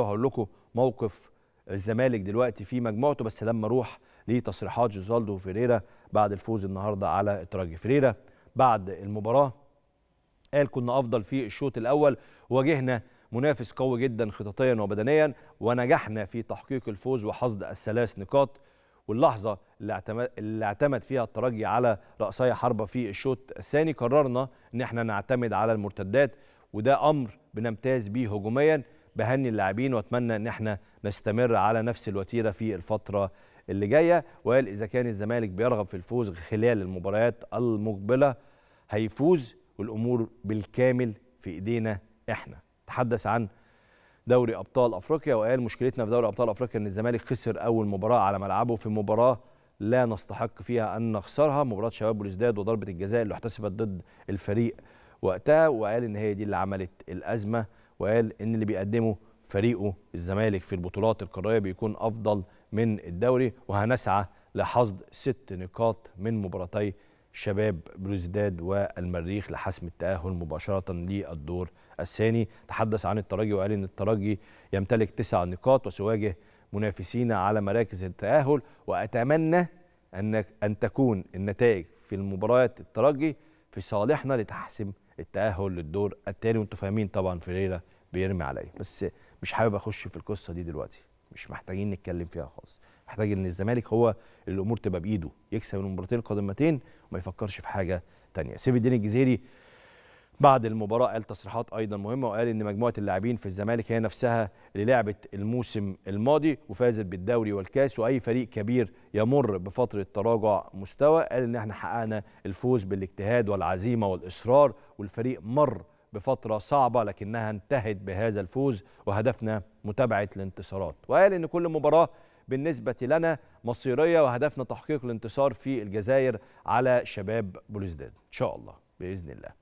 وهقول لكم موقف الزمالك دلوقتي في مجموعته بس لما اروح لتصريحات جوزالدو فيريرا بعد الفوز النهارده على الترجي فيريرا بعد المباراه قال كنا افضل في الشوط الاول واجهنا منافس قوي جدا خططيا وبدنيا ونجحنا في تحقيق الفوز وحصد الثلاث نقاط واللحظه اللي اعتمد فيها الترجي على رأسي حربه في الشوط الثاني قررنا ان احنا نعتمد على المرتدات وده امر بنمتاز به هجوميا بهني اللاعبين واتمنى ان احنا نستمر على نفس الوتيره في الفتره اللي جايه وقال اذا كان الزمالك بيرغب في الفوز خلال المباريات المقبله هيفوز والامور بالكامل في ايدينا احنا تحدث عن دوري ابطال افريقيا وقال مشكلتنا في دوري ابطال افريقيا ان الزمالك خسر اول مباراه على ملعبه في مباراه لا نستحق فيها ان نخسرها مباراه شباب بلوزداد وضربه الجزاء اللي احتسبت ضد الفريق وقتها وقال ان هي دي اللي عملت الازمه وقال ان اللي بيقدمه فريقه الزمالك في البطولات القاريه بيكون افضل من الدوري وهنسعى لحصد ست نقاط من مباراتي شباب بلوزداد والمريخ لحسم التاهل مباشره للدور الثاني تحدث عن الترجي وقال ان الترجي يمتلك تسع نقاط وسيواجه منافسين على مراكز التاهل واتمنى ان ان تكون النتائج في المباريات الترجي في صالحنا لتحسم التاهل للدور التاني وانتم فاهمين طبعا فيريرا بيرمي عليا بس مش حابب اخش في القصه دي دلوقتي مش محتاجين نتكلم فيها خالص محتاج ان الزمالك هو الامور تبقى بايده يكسب المباراتين القادمتين وما يفكرش في حاجه تانية سيف الدين الجزيري بعد المباراه قال تصريحات ايضا مهمه وقال ان مجموعه اللاعبين في الزمالك هي نفسها اللي لعبت الموسم الماضي وفازت بالدوري والكاس واي فريق كبير يمر بفتره تراجع مستوى قال ان احنا حققنا الفوز بالاجتهاد والعزيمه والاصرار والفريق مر بفتره صعبه لكنها انتهت بهذا الفوز وهدفنا متابعه الانتصارات وقال ان كل مباراه بالنسبه لنا مصيريه وهدفنا تحقيق الانتصار في الجزائر على شباب بلوزداد ان شاء الله باذن الله